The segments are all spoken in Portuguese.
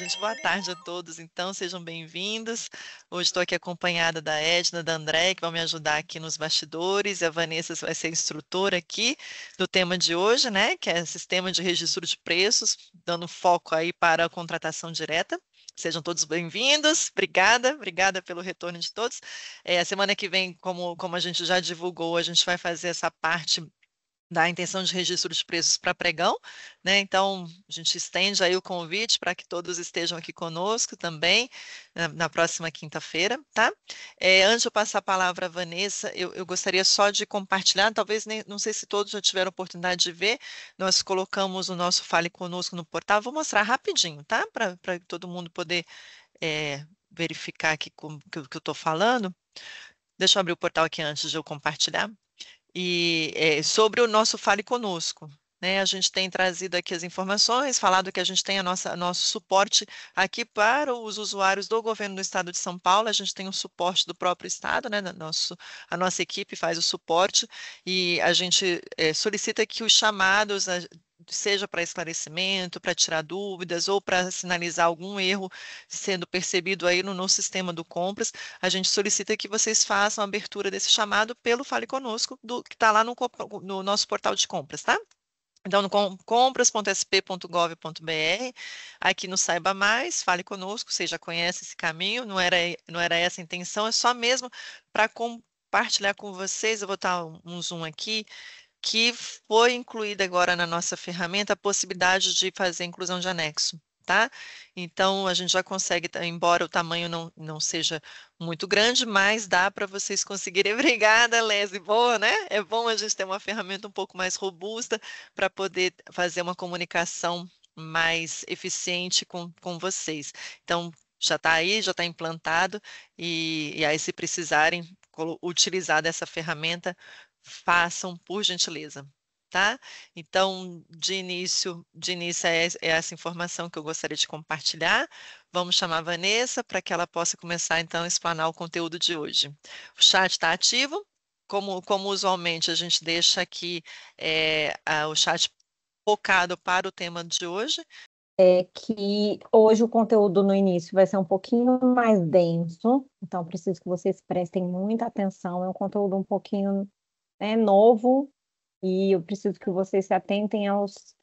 Gente, boa tarde a todos, então, sejam bem-vindos. Hoje estou aqui acompanhada da Edna, da André, que vão me ajudar aqui nos bastidores, e a Vanessa vai ser instrutora aqui do tema de hoje, né, que é sistema de registro de preços, dando foco aí para a contratação direta. Sejam todos bem-vindos, obrigada, obrigada pelo retorno de todos. É, a semana que vem, como, como a gente já divulgou, a gente vai fazer essa parte da intenção de registro de preços para pregão, né? Então a gente estende aí o convite para que todos estejam aqui conosco também na, na próxima quinta-feira, tá? É, antes de eu passar a palavra à Vanessa, eu, eu gostaria só de compartilhar, talvez nem, não sei se todos já tiveram oportunidade de ver, nós colocamos o nosso Fale Conosco no portal, vou mostrar rapidinho, tá? Para todo mundo poder é, verificar aqui o que, que eu estou falando. Deixa eu abrir o portal aqui antes de eu compartilhar e é, sobre o nosso Fale Conosco. Né? A gente tem trazido aqui as informações, falado que a gente tem a nossa, nosso suporte aqui para os usuários do governo do estado de São Paulo, a gente tem o suporte do próprio estado, né? Nosso, a nossa equipe faz o suporte e a gente é, solicita que os chamados seja para esclarecimento, para tirar dúvidas ou para sinalizar algum erro sendo percebido aí no, no sistema do compras, a gente solicita que vocês façam a abertura desse chamado pelo Fale Conosco, do, que está lá no, no nosso portal de compras, tá? Então, no compras.sp.gov.br, aqui no Saiba Mais, fale conosco, você já conhece esse caminho, não era, não era essa a intenção, é só mesmo para compartilhar com vocês, eu vou botar um zoom aqui, que foi incluída agora na nossa ferramenta a possibilidade de fazer inclusão de anexo. Tá? Então, a gente já consegue, tá, embora o tamanho não, não seja muito grande, mas dá para vocês conseguirem. Obrigada, Leslie. Boa, né? É bom a gente ter uma ferramenta um pouco mais robusta para poder fazer uma comunicação mais eficiente com, com vocês. Então, já está aí, já está implantado, e, e aí, se precisarem utilizar dessa ferramenta, façam por gentileza, tá? Então, de início, de início é, é essa informação que eu gostaria de compartilhar. Vamos chamar a Vanessa para que ela possa começar, então, a explanar o conteúdo de hoje. O chat está ativo. Como, como usualmente, a gente deixa aqui é, a, o chat focado para o tema de hoje. É que hoje o conteúdo no início vai ser um pouquinho mais denso, então preciso que vocês prestem muita atenção. É um conteúdo um pouquinho né, novo e eu preciso que vocês se atentem aos,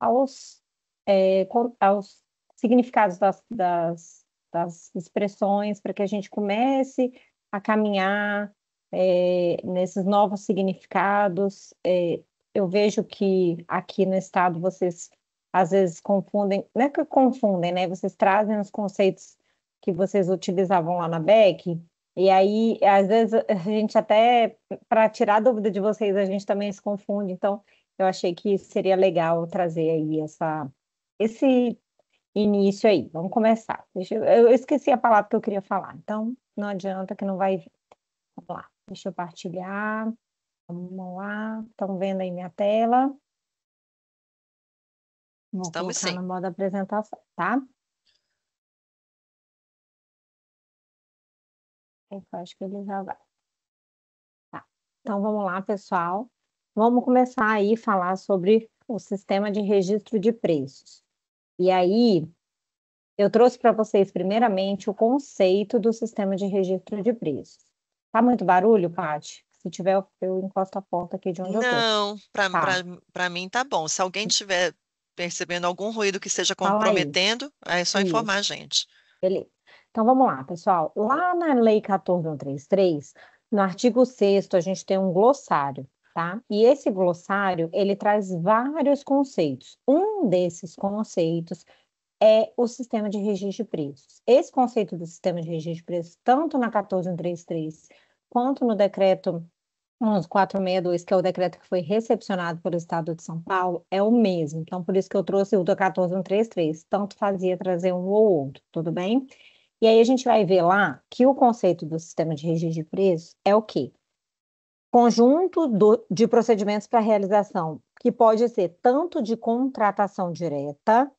aos, é, aos significados das, das, das expressões para que a gente comece a caminhar é, nesses novos significados. É, eu vejo que aqui no estado vocês às vezes confundem, não é que confundem, né? Vocês trazem os conceitos que vocês utilizavam lá na BEC e aí, às vezes, a gente até, para tirar a dúvida de vocês, a gente também se confunde. Então, eu achei que seria legal trazer aí essa, esse início aí. Vamos começar. Deixa eu, eu esqueci a palavra que eu queria falar, então não adianta que não vai vir. Vamos lá, deixa eu partilhar. Vamos lá, estão vendo aí minha tela? Vou Estamos sim. no modo apresentação, tá? Eu acho que ele já vai. Tá. Então vamos lá, pessoal. Vamos começar aí a falar sobre o sistema de registro de preços. E aí, eu trouxe para vocês primeiramente o conceito do sistema de registro de preços. Tá muito barulho, Paty? Se tiver, eu encosto a porta aqui de onde Não, eu Não, para tá. mim tá bom. Se alguém tiver percebendo algum ruído que seja comprometendo, é só Isso. informar a gente. Beleza. Então vamos lá, pessoal. Lá na Lei 14133, no artigo 6 a gente tem um glossário, tá? E esse glossário, ele traz vários conceitos. Um desses conceitos é o sistema de registro de preços. Esse conceito do sistema de registro de preços, tanto na 14133 quanto no decreto 1462, que é o decreto que foi recepcionado pelo Estado de São Paulo, é o mesmo. Então, por isso que eu trouxe o da 14133, tanto fazia trazer um ou outro, tudo bem? E aí a gente vai ver lá que o conceito do sistema de registro de preços é o quê? Conjunto do, de procedimentos para realização, que pode ser tanto de contratação direta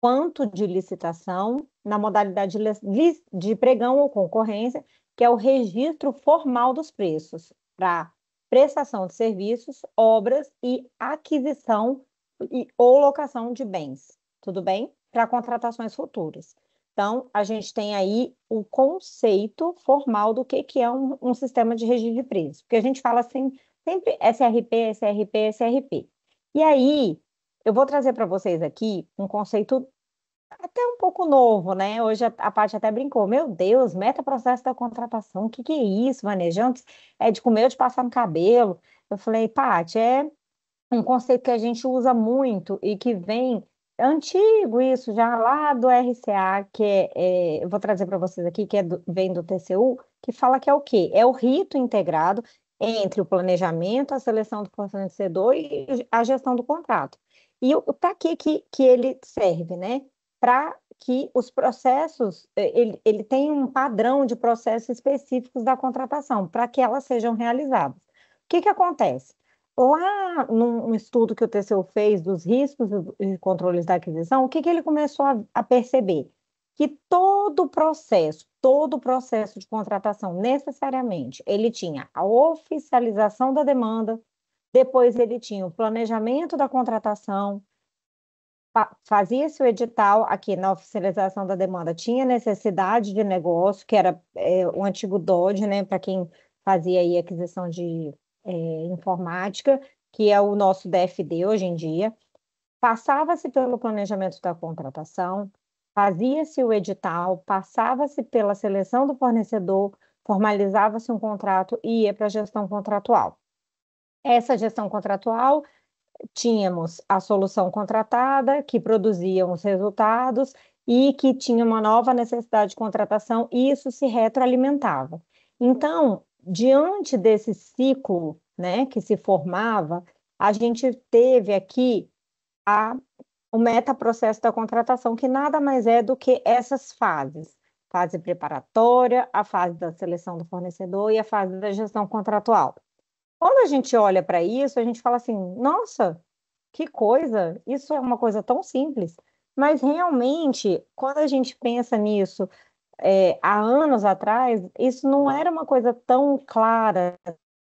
quanto de licitação na modalidade de, de pregão ou concorrência, que é o registro formal dos preços para prestação de serviços, obras e aquisição e, ou locação de bens, tudo bem? Para contratações futuras. Então, a gente tem aí o conceito formal do que, que é um, um sistema de regime de preços. Porque a gente fala assim, sempre SRP, SRP, SRP. E aí, eu vou trazer para vocês aqui um conceito até um pouco novo, né? Hoje a, a Paty até brincou, meu Deus, meta processo da contratação, o que, que é isso, manejantes? É de comer ou de passar no cabelo? Eu falei, Paty, é um conceito que a gente usa muito e que vem é antigo isso, já lá do RCA, que é, é eu vou trazer para vocês aqui, que é do, vem do TCU, que fala que é o quê? É o rito integrado entre o planejamento, a seleção do fornecedor e a gestão do contrato. E para tá que, que, que ele serve, né? Para que os processos, é, ele, ele tem um padrão de processos específicos da contratação, para que elas sejam realizadas. O que, que acontece? Lá, num estudo que o TCU fez dos riscos e controles da aquisição, o que, que ele começou a, a perceber? Que todo o processo, todo o processo de contratação, necessariamente, ele tinha a oficialização da demanda, depois ele tinha o planejamento da contratação, fazia-se o edital aqui na oficialização da demanda, tinha necessidade de negócio, que era é, o antigo DOD, né, para quem fazia aí aquisição de é, informática, que é o nosso DFD hoje em dia, passava-se pelo planejamento da contratação, fazia-se o edital, passava-se pela seleção do fornecedor, formalizava-se um contrato e ia para a gestão contratual. Essa gestão contratual tínhamos a solução contratada, que produzia os resultados e que tinha uma nova necessidade de contratação, e isso se retroalimentava. Então, diante desse ciclo né, que se formava, a gente teve aqui a, o metaprocesso da contratação, que nada mais é do que essas fases. Fase preparatória, a fase da seleção do fornecedor e a fase da gestão contratual. Quando a gente olha para isso, a gente fala assim: nossa, que coisa! Isso é uma coisa tão simples. Mas realmente, quando a gente pensa nisso é, há anos atrás, isso não era uma coisa tão clara.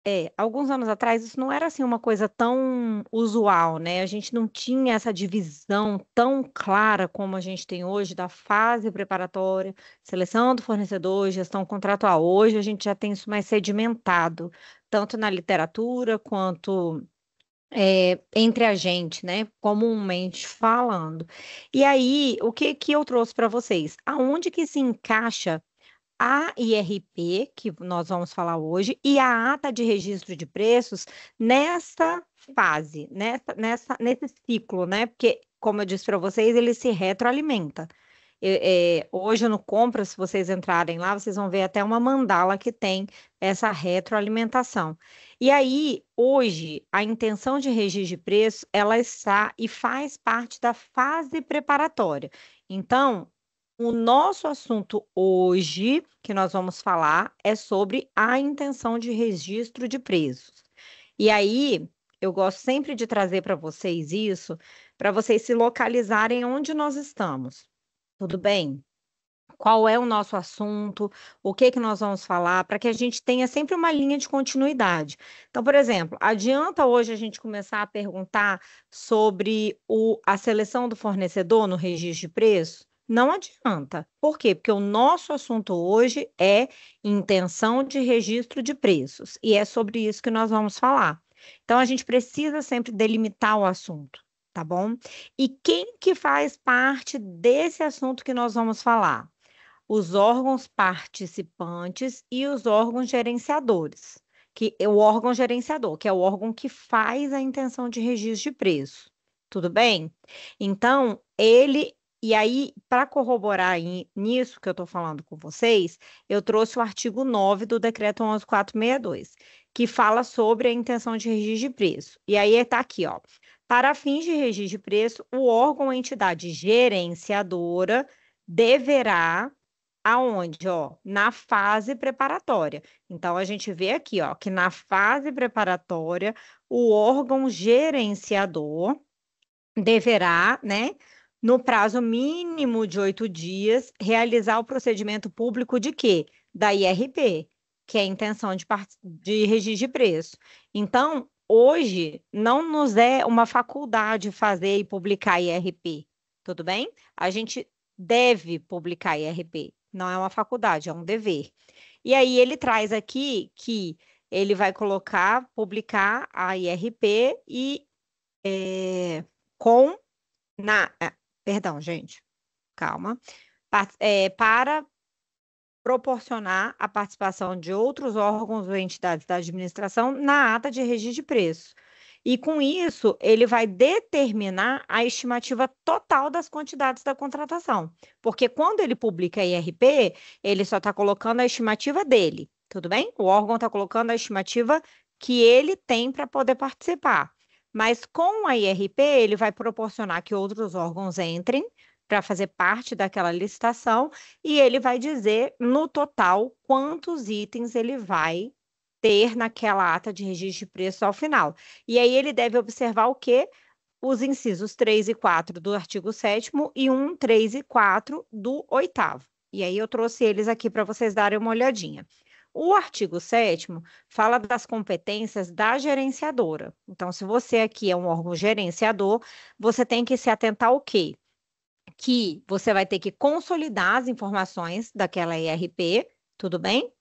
É, alguns anos atrás, isso não era assim uma coisa tão usual, né? A gente não tinha essa divisão tão clara como a gente tem hoje da fase preparatória, seleção do fornecedor, gestão contratual. Hoje a gente já tem isso mais sedimentado, tanto na literatura quanto é, entre a gente, né? Comumente falando. E aí, o que, que eu trouxe para vocês? Aonde que se encaixa a IRP, que nós vamos falar hoje, e a ata de registro de preços nessa fase, nessa, nessa, nesse ciclo, né? Porque, como eu disse para vocês, ele se retroalimenta. É, hoje no Compra, se vocês entrarem lá, vocês vão ver até uma mandala que tem essa retroalimentação. E aí, hoje, a intenção de registro de preço, ela está e faz parte da fase preparatória. Então, o nosso assunto hoje, que nós vamos falar, é sobre a intenção de registro de preços. E aí, eu gosto sempre de trazer para vocês isso, para vocês se localizarem onde nós estamos. Tudo bem? Qual é o nosso assunto? O que que nós vamos falar para que a gente tenha sempre uma linha de continuidade. Então, por exemplo, adianta hoje a gente começar a perguntar sobre o, a seleção do fornecedor no registro de preço? Não adianta. Por quê? Porque o nosso assunto hoje é intenção de registro de preços e é sobre isso que nós vamos falar. Então, a gente precisa sempre delimitar o assunto tá bom? E quem que faz parte desse assunto que nós vamos falar? Os órgãos participantes e os órgãos gerenciadores, que é o órgão gerenciador, que é o órgão que faz a intenção de registro de preço. Tudo bem? Então, ele e aí, para corroborar nisso que eu estou falando com vocês, eu trouxe o artigo 9 do decreto 11462, que fala sobre a intenção de registro de preço. E aí está aqui, ó. Para fins de registro de preço, o órgão ou entidade gerenciadora deverá aonde, ó, na fase preparatória. Então a gente vê aqui, ó, que na fase preparatória o órgão gerenciador deverá, né, no prazo mínimo de oito dias, realizar o procedimento público de quê? Da IRP, que é a intenção de, part... de registro de preço. Então, hoje não nos é uma faculdade fazer e publicar IRP, tudo bem? A gente deve publicar IRP, não é uma faculdade, é um dever. E aí ele traz aqui que ele vai colocar, publicar a IRP e é, com na, é, perdão, gente, calma, é, para proporcionar a participação de outros órgãos ou entidades da administração na ata de registro de preço E com isso, ele vai determinar a estimativa total das quantidades da contratação. Porque quando ele publica a IRP, ele só está colocando a estimativa dele, tudo bem? O órgão está colocando a estimativa que ele tem para poder participar. Mas com a IRP, ele vai proporcionar que outros órgãos entrem para fazer parte daquela licitação e ele vai dizer no total quantos itens ele vai ter naquela ata de registro de preço ao final. E aí ele deve observar o que? Os incisos 3 e 4 do artigo 7 e 1, 3 e 4 do 8 E aí eu trouxe eles aqui para vocês darem uma olhadinha. O artigo 7 fala das competências da gerenciadora. Então, se você aqui é um órgão gerenciador, você tem que se atentar ao quê? que você vai ter que consolidar as informações daquela IRP, tudo bem?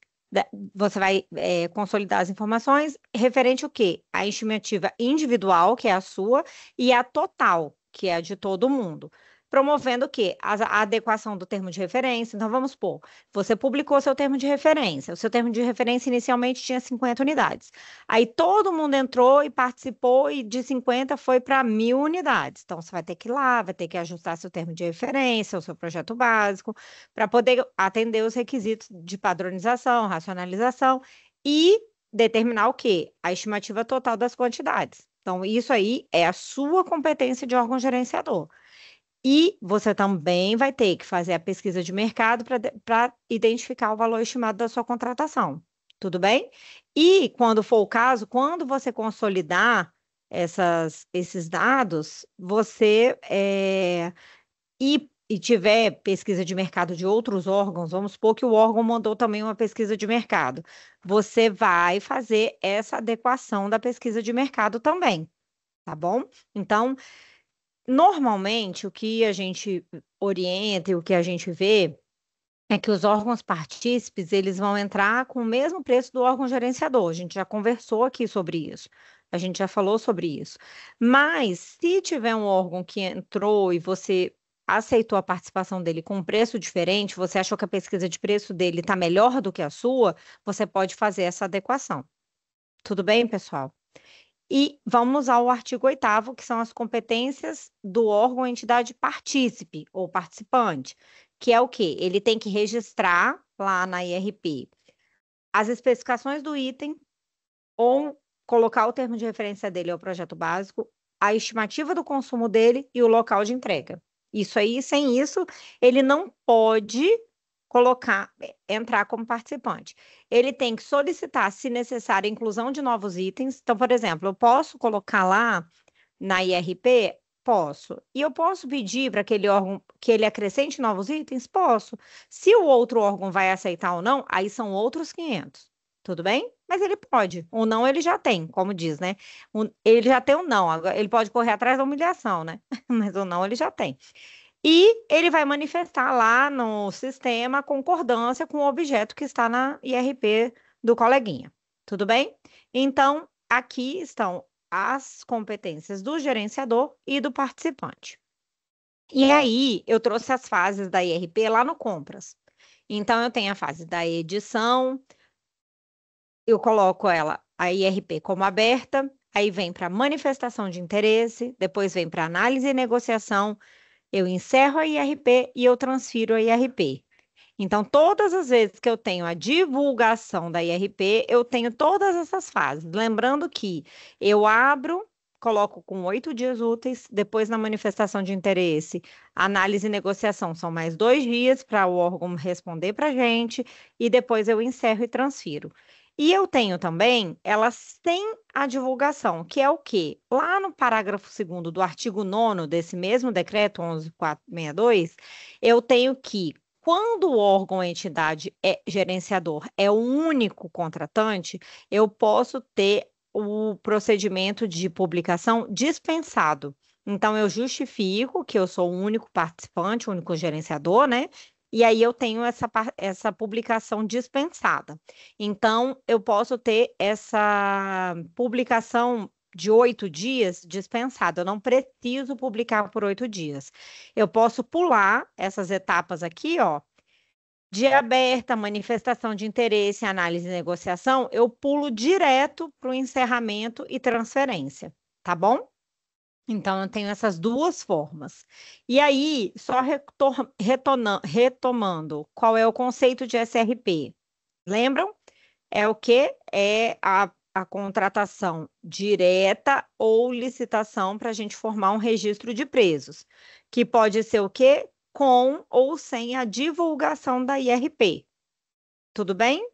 Você vai é, consolidar as informações referente ao quê? A estimativa individual, que é a sua, e a total, que é a de todo mundo promovendo o quê? A, a, adequação do termo de referência. Então, vamos supor, você publicou seu termo de referência. O seu termo de referência inicialmente tinha 50 unidades. Aí todo mundo entrou e participou, e de 50 foi para mil unidades. Então, você vai ter que ir lá, vai ter que ajustar seu termo de referência, o seu projeto básico, para poder atender os requisitos de padronização, racionalização e determinar o quê? A estimativa total das quantidades. Então, isso aí é a sua competência de órgão gerenciador. E você também vai ter que fazer a pesquisa de mercado para identificar o valor estimado da sua contratação. Tudo bem? E, quando for o caso, quando você consolidar essas, esses dados, você é, e, e tiver pesquisa de mercado de outros órgãos, vamos supor que o órgão mandou também uma pesquisa de mercado, você vai fazer essa adequação da pesquisa de mercado também, tá bom? Então, normalmente o que a gente orienta e o que a gente vê é que os órgãos partícipes eles vão entrar com o mesmo preço do órgão gerenciador. A gente já conversou aqui sobre isso. A gente já falou sobre isso. Mas se tiver um órgão que entrou e você aceitou a participação dele com um preço diferente, você achou que a pesquisa de preço dele está melhor do que a sua, você pode fazer essa adequação. Tudo bem, pessoal? E vamos ao artigo 8 que são as competências do órgão entidade partícipe ou participante, que é o que? Ele tem que registrar lá na IRP as especificações do item ou colocar o termo de referência dele ao projeto básico, a estimativa do consumo dele e o local de entrega. Isso aí, sem isso, ele não pode colocar, é, entrar como participante. Ele tem que solicitar, se necessário, a inclusão de novos itens. Então, por exemplo, eu posso colocar lá na IRP Posso. E eu posso pedir para aquele órgão que ele acrescente novos itens? Posso. Se o outro órgão vai aceitar ou não, aí são outros 500. Tudo bem? Mas ele pode. O não ele já tem, como diz, né? ele já tem o não. Ele pode correr atrás da humilhação, né? Mas o não ele já tem. E ele vai manifestar lá no sistema concordância com o objeto que está na IRP do coleguinha. Tudo bem? Então, aqui estão as competências do gerenciador e do participante. E aí, eu trouxe as fases da IRP lá no Compras. Então, eu tenho a fase da edição, eu coloco ela, a IRP, como aberta, aí vem para manifestação de interesse, depois vem para análise e negociação, eu encerro a IRP e eu transfiro a IRP. Então, todas as vezes que eu tenho a divulgação da IRP, eu tenho todas essas fases. Lembrando que eu abro, coloco com oito dias úteis, depois na manifestação de interesse, análise e negociação são mais dois dias para o órgão responder para a gente, e depois eu encerro e transfiro. E eu tenho também ela sem a divulgação, que é o quê? Lá no parágrafo 2 do artigo 9 desse mesmo decreto 11462, eu tenho que quando o órgão ou entidade é gerenciador é o único contratante, eu posso ter o procedimento de publicação dispensado. Então, eu justifico que eu sou o único participante, o único gerenciador, né? e aí eu tenho essa, essa publicação dispensada. Então, eu posso ter essa publicação de oito dias dispensada, eu não preciso publicar por oito dias. Eu posso pular essas etapas aqui, ó. Dia aberta, manifestação de interesse, análise e negociação, eu pulo direto para o encerramento e transferência, tá bom? Então, eu tenho essas duas formas. E aí, só retomando, qual é o conceito de SRP? Lembram? É o que? É a, a contratação direta ou licitação para a gente formar um registro de presos, que pode ser o quê? Com ou sem a divulgação da IRP. Tudo bem?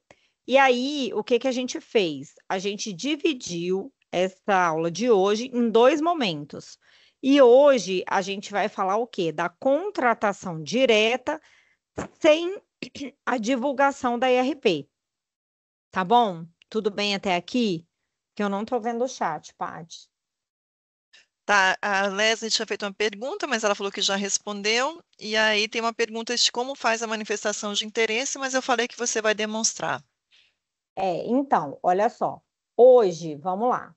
E aí, o que, que a gente fez? A gente dividiu essa aula de hoje em dois momentos. E hoje a gente vai falar o quê? Da contratação direta sem a divulgação da IRP. Tá bom? Tudo bem até aqui? Que eu não estou vendo o chat, Paty. Tá, a Leslie tinha feito uma pergunta, mas ela falou que já respondeu. E aí tem uma pergunta de como faz a manifestação de interesse, mas eu falei que você vai demonstrar. É, então, olha só. Hoje, vamos lá.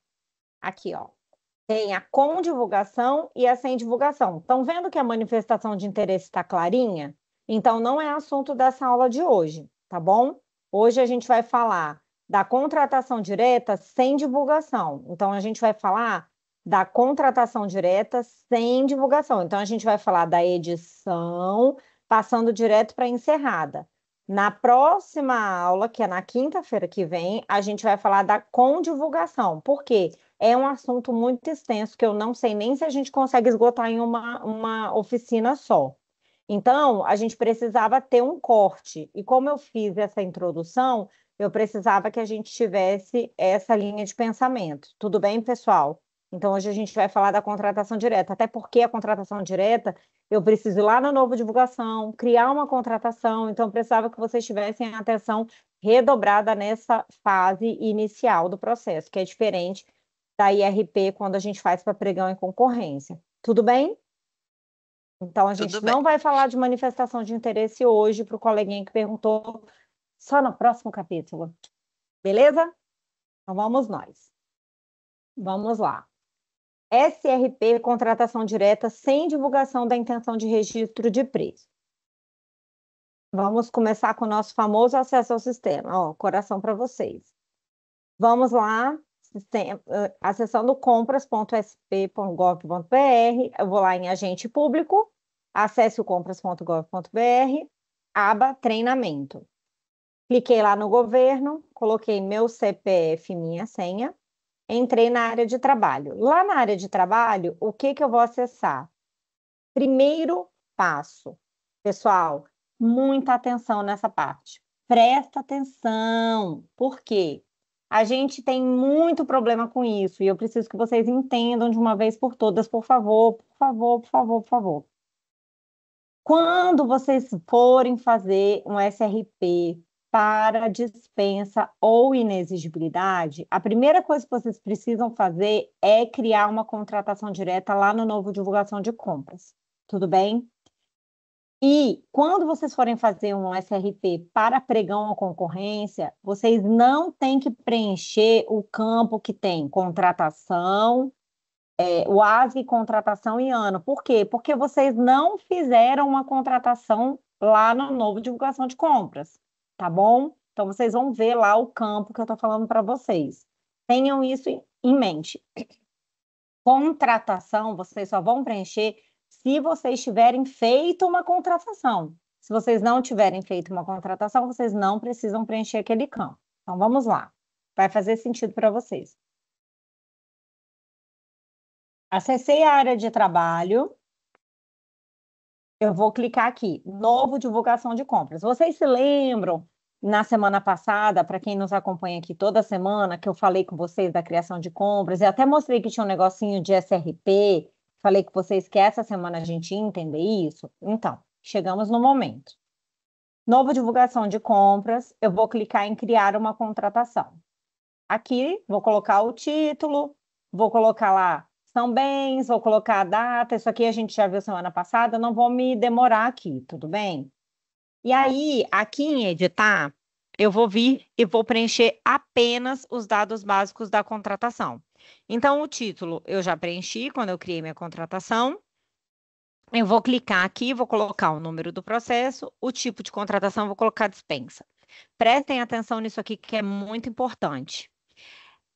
Aqui, ó. Tem a com divulgação e a sem divulgação. Estão vendo que a manifestação de interesse está clarinha? Então, não é assunto dessa aula de hoje, tá bom? Hoje a gente vai falar da contratação direta sem divulgação. Então, a gente vai falar da contratação direta sem divulgação. Então, a gente vai falar da edição, passando direto para encerrada. Na próxima aula, que é na quinta-feira que vem, a gente vai falar da divulgação. Por quê? é um assunto muito extenso que eu não sei nem se a gente consegue esgotar em uma, uma oficina só. Então, a gente precisava ter um corte. E como eu fiz essa introdução, eu precisava que a gente tivesse essa linha de pensamento. Tudo bem, pessoal? Então, hoje a gente vai falar da contratação direta, até porque a contratação direta eu preciso ir lá na Novo Divulgação, criar uma contratação, então precisava que vocês tivessem atenção redobrada nessa fase inicial do processo, que é diferente da IRP quando a gente faz para pregão em concorrência. Tudo bem? Então, a gente não vai falar de manifestação de interesse hoje para o coleguinha que perguntou, só no próximo capítulo. Beleza? Então, vamos nós. Vamos lá. SRP, contratação direta sem divulgação da intenção de registro de preço. Vamos começar com o nosso famoso acesso ao sistema. Ó, coração para vocês. Vamos lá acessando compras.sp.gov.br, eu vou lá em agente público, acesse o compras.gov.br, aba treinamento. Cliquei lá no governo, coloquei meu CPF e minha senha, entrei na área de trabalho. Lá na área de trabalho, o que, que eu vou acessar? Primeiro passo. Pessoal, muita atenção nessa parte. Presta atenção, porque a gente tem muito problema com isso e eu preciso que vocês entendam de uma vez por todas, por favor, por favor, por favor, por favor. Quando vocês forem fazer um SRP para dispensa ou inexigibilidade, a primeira coisa que vocês precisam fazer é criar uma contratação direta lá no novo divulgação de compras. Tudo bem? E quando vocês forem fazer um SRP para pregão ou concorrência, vocês não têm que preencher o campo que tem contratação, é, o ASV contratação e ano. Por quê? Porque vocês não fizeram uma contratação lá no novo divulgação de compras, tá bom? Então vocês vão ver lá o campo que eu estou falando para vocês. Tenham isso em mente. Contratação, vocês só vão preencher se vocês tiverem feito uma contratação. Se vocês não tiverem feito uma contratação, vocês não precisam preencher aquele campo. Então vamos lá. Vai fazer sentido para vocês. Acessei a área de trabalho. Eu vou clicar aqui, novo divulgação de compras. Vocês se lembram na semana passada, para quem nos acompanha aqui toda semana, que eu falei com vocês da criação de compras, eu até mostrei que tinha um negocinho de SRP, Falei que vocês que essa semana a gente ia entender isso. Então, chegamos no momento. Novo divulgação de compras, eu vou clicar em criar uma contratação. Aqui, vou colocar o título, vou colocar lá são bens, vou colocar a data, isso aqui a gente já viu semana passada, não vou me demorar aqui, tudo bem? E aí, aqui em editar, eu vou vir e vou preencher apenas os dados básicos da contratação. Então, o título eu já preenchi quando eu criei minha contratação. Eu vou clicar aqui, vou colocar o número do processo, o tipo de contratação, vou colocar dispensa. Prestem atenção nisso aqui que é muito importante.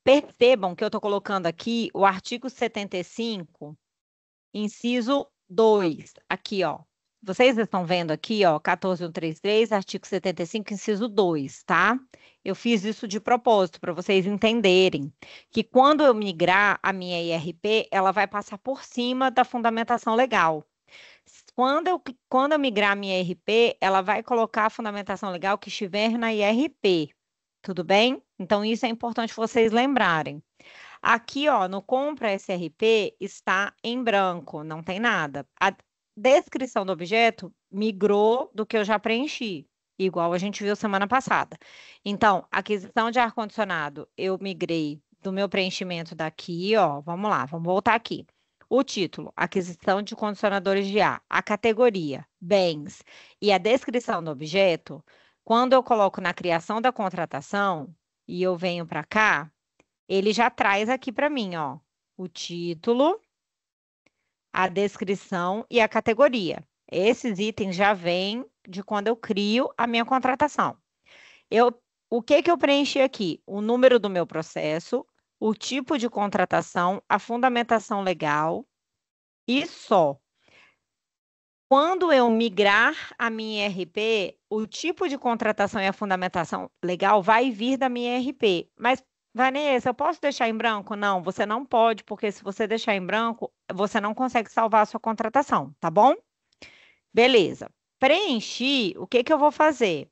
Percebam que eu estou colocando aqui o artigo 75, inciso 2, aqui, ó. Vocês estão vendo aqui, ó, 14133, artigo 75, inciso 2, tá? Eu fiz isso de propósito para vocês entenderem que quando eu migrar a minha IRP, ela vai passar por cima da fundamentação legal. Quando eu, quando eu migrar a minha IRP, ela vai colocar a fundamentação legal que estiver na IRP. Tudo bem? Então, isso é importante vocês lembrarem. Aqui, ó, no compra SRP está em branco, não tem nada. A descrição do objeto migrou do que eu já preenchi igual a gente viu semana passada. Então, aquisição de ar-condicionado, eu migrei do meu preenchimento daqui, ó, vamos lá, vamos voltar aqui. O título, aquisição de condicionadores de ar, a categoria, bens e a descrição do objeto, quando eu coloco na criação da contratação e eu venho para cá, ele já traz aqui para mim, ó, o título, a descrição e a categoria. Esses itens já vêm de quando eu crio a minha contratação. Eu, o que, que eu preenchi aqui? O número do meu processo, o tipo de contratação, a fundamentação legal e só. Quando eu migrar a minha RP, o tipo de contratação e a fundamentação legal vai vir da minha RP. Mas, Vanessa, eu posso deixar em branco? Não, você não pode, porque se você deixar em branco, você não consegue salvar a sua contratação, tá bom? Beleza. Preenchi, o que, que eu vou fazer?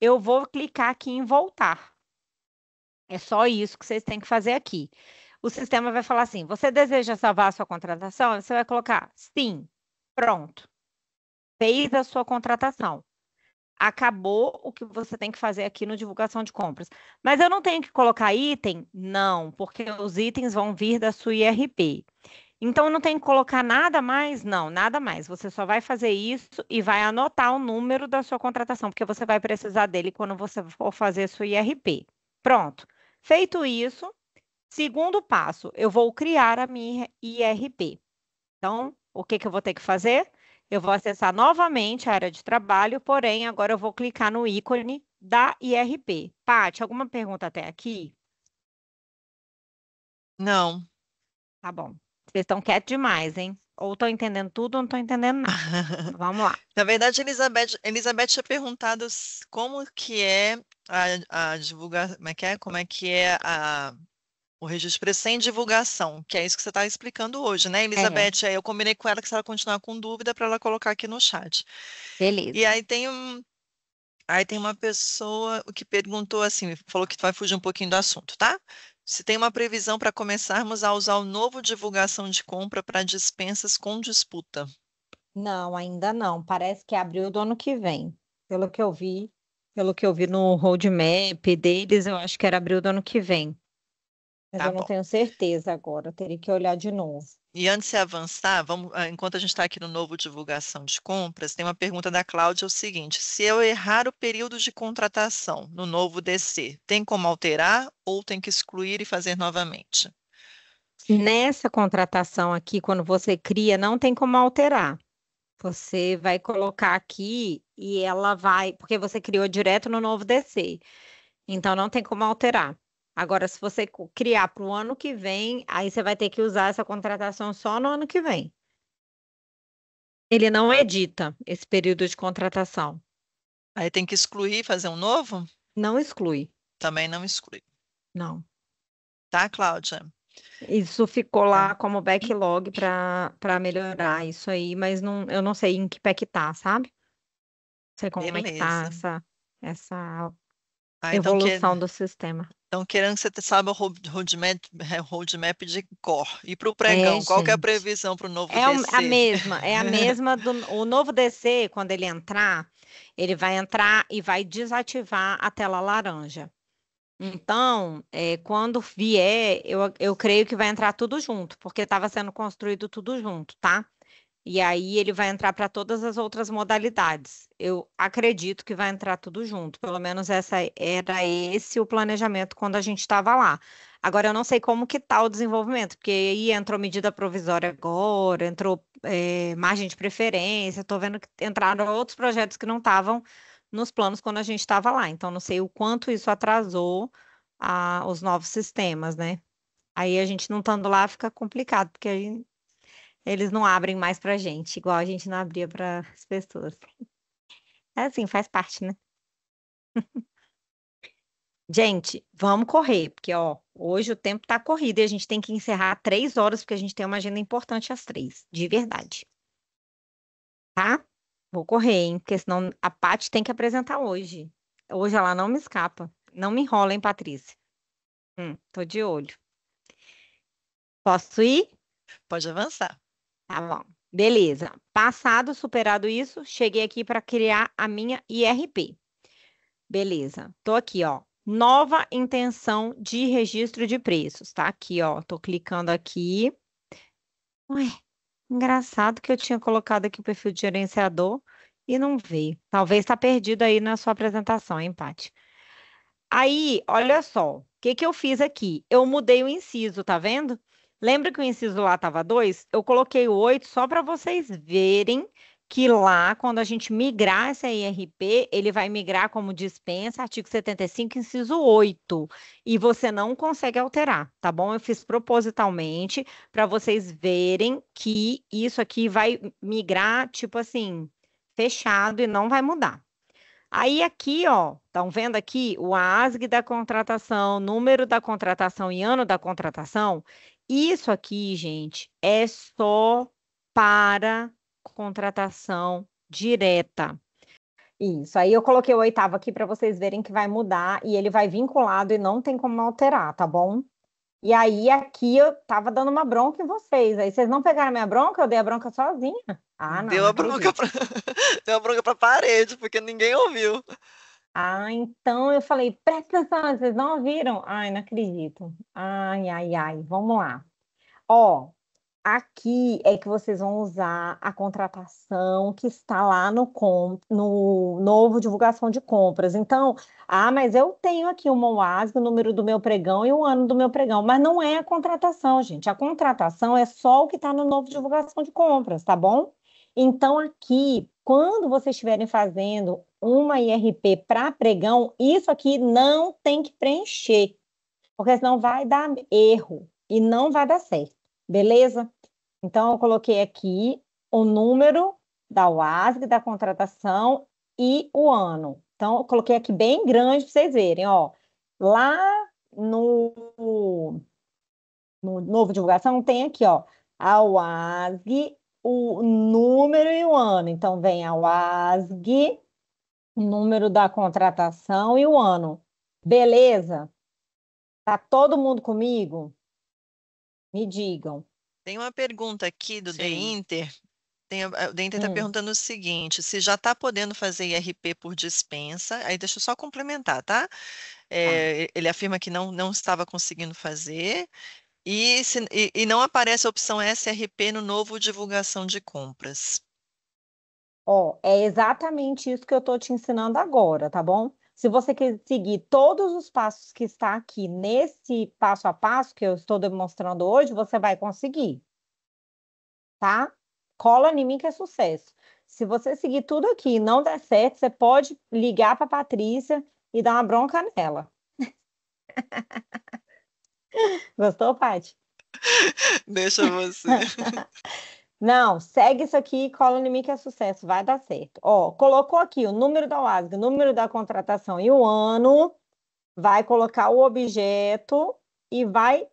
Eu vou clicar aqui em voltar. É só isso que vocês têm que fazer aqui. O sistema vai falar assim: você deseja salvar a sua contratação? Você vai colocar sim. Pronto. Fez a sua contratação. Acabou o que você tem que fazer aqui no divulgação de compras. Mas eu não tenho que colocar item? Não, porque os itens vão vir da sua IRP. Então não tem que colocar nada mais? Não, nada mais. Você só vai fazer isso e vai anotar o número da sua contratação, porque você vai precisar dele quando você for fazer sua IRP. Pronto. Feito isso, segundo passo, eu vou criar a minha IRP. Então, o que, que eu vou ter que fazer? Eu vou acessar novamente a área de trabalho, porém, agora eu vou clicar no ícone da IRP. Paty, alguma pergunta até aqui? Não. Tá bom. Vocês estão quietos demais, hein? Ou estão entendendo tudo ou não estão entendendo nada. Vamos lá. Na verdade, Elizabeth, Elizabeth tinha perguntado como que é a, a divulgação, como é que é, como é, que é a, o registro sem divulgação, que é isso que você está explicando hoje, né, é. Elizabeth? É. Aí eu combinei com ela que se ela continuar com dúvida, para ela colocar aqui no chat. Beleza. E aí tem um, Aí tem uma pessoa que perguntou assim, falou que vai fugir um pouquinho do assunto, tá? se tem uma previsão para começarmos a usar o novo divulgação de compra para dispensas com disputa? Não, ainda não. Parece que é abril do ano que vem. Pelo que eu vi, pelo que eu vi no roadmap deles, eu acho que era abril do ano que vem. Mas tá eu não bom. tenho certeza agora, eu teria que olhar de novo. E antes de avançar, vamos, ah, enquanto a gente está aqui no novo divulgação de compras, tem uma pergunta da Cláudia, é o seguinte, se eu errar o período de contratação no novo DC, tem como alterar ou tem que excluir e fazer novamente? Nessa contratação aqui, quando você cria, não tem como alterar. Você vai colocar aqui e ela vai, porque você criou direto no novo DC. Então não tem como alterar. Agora, se você criar para o ano que vem, aí você vai ter que usar essa contratação só no ano que vem. Ele não edita esse período de contratação. Aí tem que excluir, fazer um novo? Não exclui. Também não exclui. Não. Tá, Cláudia? Isso ficou lá tá. como backlog para melhorar isso aí, mas não, eu não sei em que pé que tá, sabe? Não sei como Beleza. é que tá essa, essa ah, então Evolução que... do sistema. Então, querendo que você saiba o roadmap, é, roadmap de cor. E para o pregão, é, qual que é a previsão para o novo é DC? É a mesma, é a mesma. Do, o novo DC, quando ele entrar, ele vai entrar e vai desativar a tela laranja. Então, é, quando vier, eu, eu creio que vai entrar tudo junto, porque estava sendo construído tudo junto, tá? E aí ele vai entrar para todas as outras modalidades. Eu acredito que vai entrar tudo junto. Pelo menos essa era esse o planejamento quando a gente estava lá. Agora eu não sei como que está o desenvolvimento, porque aí entrou medida provisória agora, entrou é, margem de preferência. Estou vendo que entraram outros projetos que não estavam nos planos quando a gente estava lá. Então não sei o quanto isso atrasou a, os novos sistemas, né? Aí a gente não estando lá fica complicado, porque a gente eles não abrem mais pra gente, igual a gente não abria para as pessoas. É assim, faz parte, né? Gente, vamos correr, porque ó, hoje o tempo tá corrido e a gente tem que encerrar três horas, porque a gente tem uma agenda importante às três, de verdade. Tá? Vou correr, hein? Porque senão a Paty tem que apresentar hoje. Hoje ela não me escapa. Não me enrola, hein, Patrícia? Hum, tô de olho. Posso ir? Pode avançar. Tá bom. Beleza. Passado, superado isso, cheguei aqui para criar a minha IRP. Beleza. Tô aqui, ó. Nova intenção de registro de preços, tá? Aqui, ó. Tô clicando aqui. Ué, engraçado que eu tinha colocado aqui o perfil de gerenciador e não veio. Talvez está perdido aí na sua apresentação, hein, Paty? Aí, olha só. O que, que eu fiz aqui? Eu mudei o inciso, tá vendo? Lembra que o inciso lá estava 2? Eu coloquei o 8 só para vocês verem que lá, quando a gente migrar essa IRP, ele vai migrar como dispensa, artigo 75, inciso 8, e você não consegue alterar, tá bom? Eu fiz propositalmente para vocês verem que isso aqui vai migrar, tipo assim, fechado e não vai mudar. Aí aqui, ó, estão vendo aqui o ASG da contratação, número da contratação e ano da contratação? Isso aqui, gente, é só para contratação direta. Isso, aí eu coloquei o oitavo aqui para vocês verem que vai mudar e ele vai vinculado e não tem como alterar, tá bom? E aí aqui eu tava dando uma bronca em vocês, aí vocês não pegaram minha bronca, eu dei a bronca sozinha. Ah, não. Deu a bronca para a bronca parede, porque ninguém ouviu. Ah, então eu falei, presta atenção, vocês não ouviram? Ai, não acredito. Ai, ai, ai, vamos lá. Ó, aqui é que vocês vão usar a contratação que está lá no, com, no novo divulgação de compras. Então, ah, mas eu tenho aqui uma OAS, o número do meu pregão e o ano do meu pregão, mas não é a contratação, gente. A contratação é só o que está no novo divulgação de compras, tá bom? Então, aqui, quando vocês estiverem fazendo uma IRP para pregão, isso aqui não tem que preencher, porque senão vai dar erro e não vai dar certo, beleza? Então, eu coloquei aqui o número da UASG, da contratação e o ano. Então, eu coloquei aqui bem grande para vocês verem, ó. Lá no, no novo divulgação tem aqui, ó, a UASG, o número e o ano. Então, vem a UASG, o número da contratação e o ano. Beleza? Tá todo mundo comigo? Me digam. Tem uma pergunta aqui do Sim. The Inter. Tem, o The Inter está hum. perguntando o seguinte: se já está podendo fazer IRP por dispensa, aí deixa eu só complementar, tá? É, ah. Ele afirma que não, não estava conseguindo fazer. E, se, e, e não aparece a opção SRP no novo divulgação de compras. Ó, é exatamente isso que eu estou te ensinando agora, tá bom? Se você quer seguir todos os passos que está aqui nesse passo a passo que eu estou demonstrando hoje, você vai conseguir. Tá? Cola em mim que é sucesso. Se você seguir tudo aqui e não der certo, você pode ligar para a Patrícia e dar uma bronca nela. Gostou, Paty? Deixa você. Não, segue isso aqui e cola em mim que é sucesso, vai dar certo. Ó, colocou aqui o número da UASG, o número da contratação e o ano, vai colocar o objeto e vai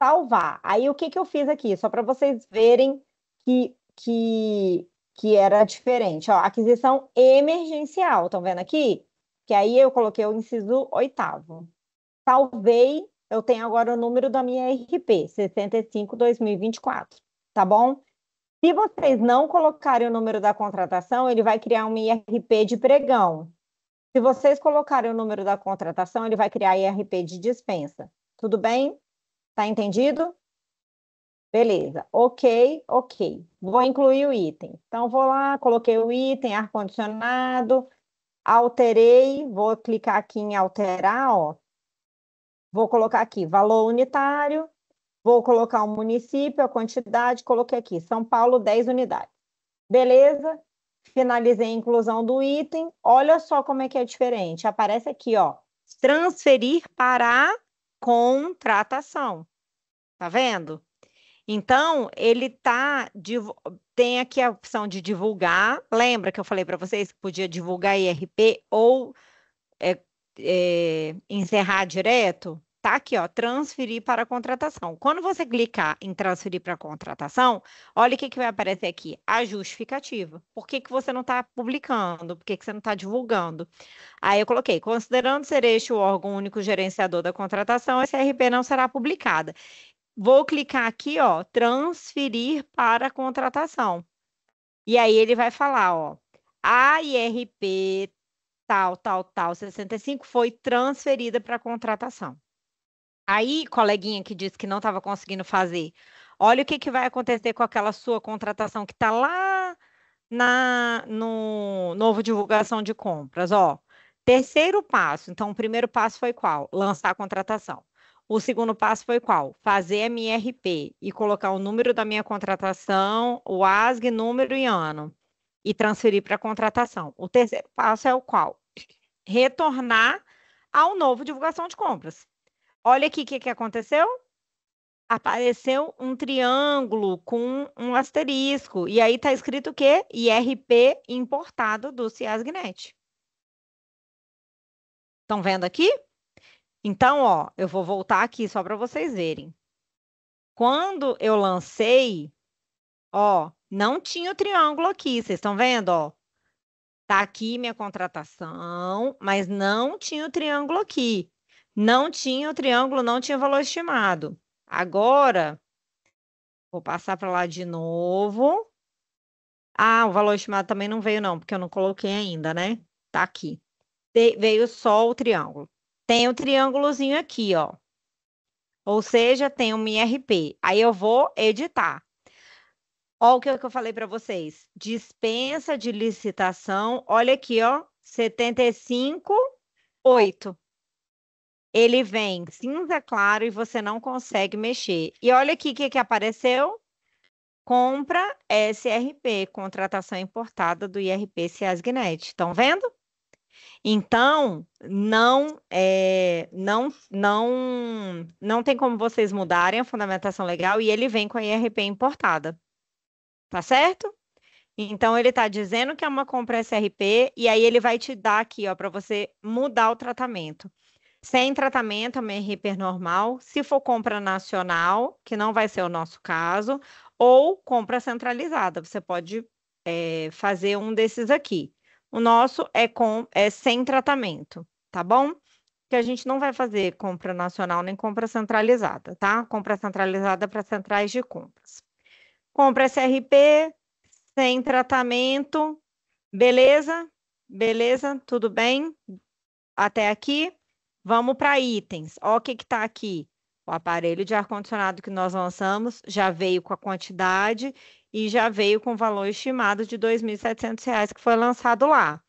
salvar. Aí o que, que eu fiz aqui? Só para vocês verem que, que, que era diferente. Ó, aquisição emergencial, estão vendo aqui? Que aí eu coloquei o inciso oitavo. Salvei, eu tenho agora o número da minha RP, 65-2024, tá bom? Se vocês não colocarem o número da contratação, ele vai criar um IRP de pregão. Se vocês colocarem o número da contratação, ele vai criar IRP de dispensa. Tudo bem? Tá entendido? Beleza. Ok, ok. Vou incluir o item. Então, vou lá, coloquei o item, ar-condicionado, alterei, vou clicar aqui em alterar, ó. Vou colocar aqui valor unitário, Vou colocar o um município, a quantidade, coloquei aqui, São Paulo, 10 unidades. Beleza? Finalizei a inclusão do item. Olha só como é que é diferente. Aparece aqui, ó, transferir para a contratação. Tá vendo? Então, ele tá tem aqui a opção de divulgar. Lembra que eu falei para vocês que podia divulgar IRP ou é, é, encerrar direto? Tá aqui, ó, transferir para contratação. Quando você clicar em transferir para contratação, olha o que, que vai aparecer aqui, a justificativa. Por que, que você não está publicando? Por que, que você não está divulgando? Aí eu coloquei, considerando ser este o órgão único gerenciador da contratação, essa RP não será publicada. Vou clicar aqui, ó, transferir para contratação. E aí ele vai falar, ó, a IRP tal, tal, tal, 65 foi transferida para contratação. Aí, coleguinha que disse que não estava conseguindo fazer, olha o que, que vai acontecer com aquela sua contratação que está lá na, no novo divulgação de compras, ó. Terceiro passo, então o primeiro passo foi qual? Lançar a contratação. O segundo passo foi qual? Fazer MRP e colocar o número da minha contratação, o ASG, número e ano, e transferir para a contratação. O terceiro passo é o qual? Retornar ao novo divulgação de compras. Olha aqui o que, que aconteceu. Apareceu um triângulo com um asterisco. E aí está escrito o quê? IRP importado do CIASGNET. Estão vendo aqui? Então, ó, eu vou voltar aqui só para vocês verem. Quando eu lancei, ó, não tinha o triângulo aqui, vocês estão vendo, ó? Tá aqui minha contratação, mas não tinha o triângulo aqui não tinha o triângulo, não tinha valor estimado. Agora, vou passar para lá de novo. Ah, o valor estimado também não veio, não, porque eu não coloquei ainda, né? Tá aqui. De veio só o triângulo. Tem o triângulozinho aqui, ó. Ou seja, tem um IRP. Aí eu vou editar. Olha o que eu falei para vocês. Dispensa de licitação. Olha aqui, ó. 75, 8 ele vem cinza claro e você não consegue mexer. E olha aqui o que, que apareceu. Compra SRP, contratação importada do IRP CIASGNET. Estão vendo? Então, não, é, não, não, não tem como vocês mudarem a fundamentação legal e ele vem com a IRP importada. Tá certo? Então, ele está dizendo que é uma compra SRP e aí ele vai te dar aqui, ó, para você mudar o tratamento sem tratamento, é a MRP normal, se for compra nacional, que não vai ser o nosso caso, ou compra centralizada, você pode é, fazer um desses aqui. O nosso é, com, é sem tratamento, tá bom? Que a gente não vai fazer compra nacional nem compra centralizada, tá? Compra centralizada para centrais de compras. Compra SRP, sem tratamento, beleza? Beleza? Tudo bem? Até aqui? Vamos para itens. Ó, o que está aqui? O aparelho de ar-condicionado que nós lançamos já veio com a quantidade e já veio com o valor estimado de R$ 2.700 que foi lançado lá.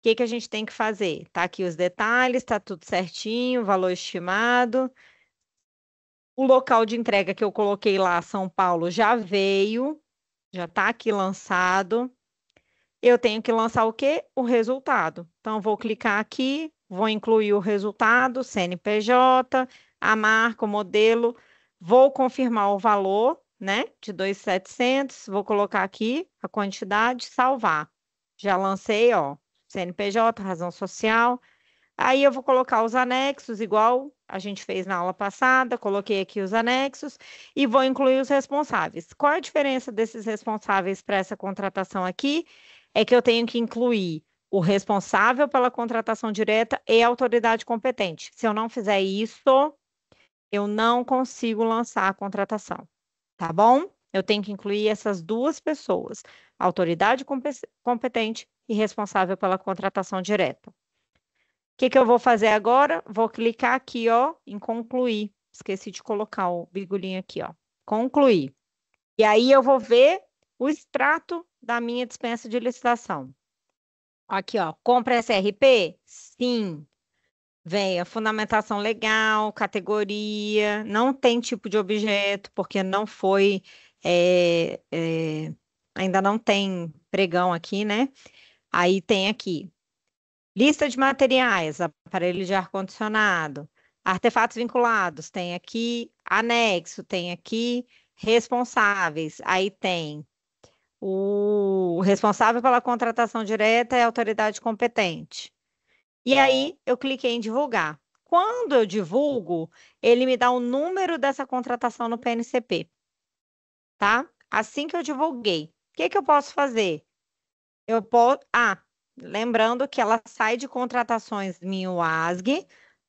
O que, que a gente tem que fazer? Está aqui os detalhes, está tudo certinho, valor estimado. O local de entrega que eu coloquei lá, São Paulo, já veio, já está aqui lançado. Eu tenho que lançar o quê? O resultado. Então, vou clicar aqui, vou incluir o resultado, CNPJ, a marca, o modelo, vou confirmar o valor, né, de 2.700, vou colocar aqui a quantidade, salvar. Já lancei, ó, CNPJ, razão social. Aí eu vou colocar os anexos, igual a gente fez na aula passada, coloquei aqui os anexos e vou incluir os responsáveis. Qual a diferença desses responsáveis para essa contratação aqui? É que eu tenho que incluir o responsável pela contratação direta e a autoridade competente. Se eu não fizer isso, eu não consigo lançar a contratação, tá bom? Eu tenho que incluir essas duas pessoas, autoridade competente e responsável pela contratação direta. O que, que eu vou fazer agora? Vou clicar aqui, ó, em concluir. Esqueci de colocar o bigulinho aqui, ó. Concluir. E aí eu vou ver o extrato da minha dispensa de licitação. Aqui, ó. Compra SRP? Sim. Vem a fundamentação legal, categoria, não tem tipo de objeto, porque não foi. É, é, ainda não tem pregão aqui, né? Aí tem aqui. Lista de materiais, aparelho de ar-condicionado, artefatos vinculados, tem aqui, anexo, tem aqui, responsáveis, aí tem o responsável pela contratação direta é a autoridade competente. E tá. aí eu cliquei em divulgar. Quando eu divulgo, ele me dá o número dessa contratação no PNCP. Tá? Assim que eu divulguei, o que, que eu posso fazer? Eu posso. Ah, lembrando que ela sai de contratações mil